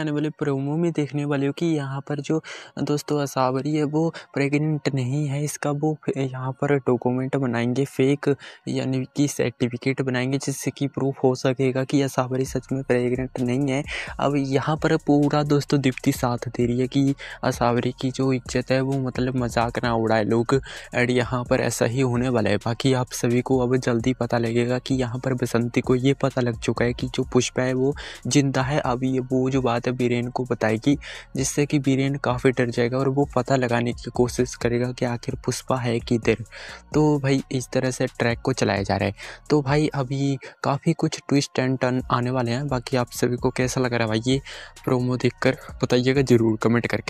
आने वाले प्रोमो में देखने वाले हो कि यहाँ पर जो दोस्तों असावरी है वो प्रेग्नेंट नहीं है इसका वो यहाँ पर डॉक्यूमेंट बनाएंगे फेक यानी कि सर्टिफिकेट बनाएंगे जिससे कि प्रूफ हो सकेगा कि असावरी सच में प्रेग्नेंट नहीं है अब यहाँ पर पूरा दोस्तों दीप्ति साथ दे रही है कि असावरी की जो इज्जत है वो मतलब मजाक ना उड़ाए लोग एंड यहाँ पर ऐसा ही होने वाला है बाकी आप सभी को अब जल्दी पता लगेगा कि यहाँ पर बसंती को ये पता लग चुका है कि जो पुष्पा है वो जिंदा है अब ये वो जो बात बात है बीरेन को बताएगी जिससे कि बीरेन काफ़ी डर जाएगा और वो पता लगाने की कोशिश करेगा कि आखिर पुष्पा है किधर तो भाई इस तरह से ट्रैक को चलाया जा रहा है तो भाई अभी काफ़ी कुछ ट्विस्ट एंड टर्न आने वाले हैं बाकी आप सभी को कैसा लग रहा है भाई ये प्रोमो देख बताइएगा ज़रूर कमेंट करके